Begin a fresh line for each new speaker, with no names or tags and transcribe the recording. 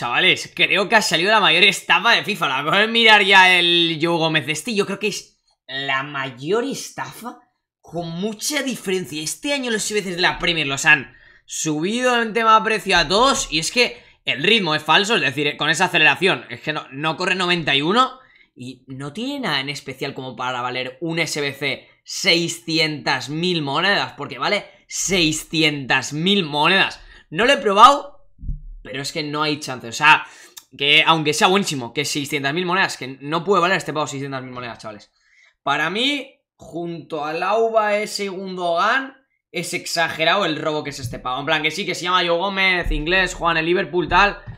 Chavales, creo que ha salido la mayor estafa de FIFA. La acabo mirar ya el Joe Gómez este. Yo creo que es la mayor estafa con mucha diferencia. Este año los veces de la Premier los han subido en tema de precio a todos. Y es que el ritmo es falso, es decir, con esa aceleración. Es que no, no corre 91 y no tiene nada en especial como para valer un SBC 600.000 monedas. Porque vale 600.000 monedas. No lo he probado, pero es que no hay chance. O sea, que aunque sea buenísimo, que 600.000 monedas, que no puede valer este pago 600.000 monedas, chavales. Para mí, junto al Auba, ese gan es exagerado el robo que es este pago En plan, que sí, que se llama Yo Gómez, inglés, Juan el Liverpool, tal.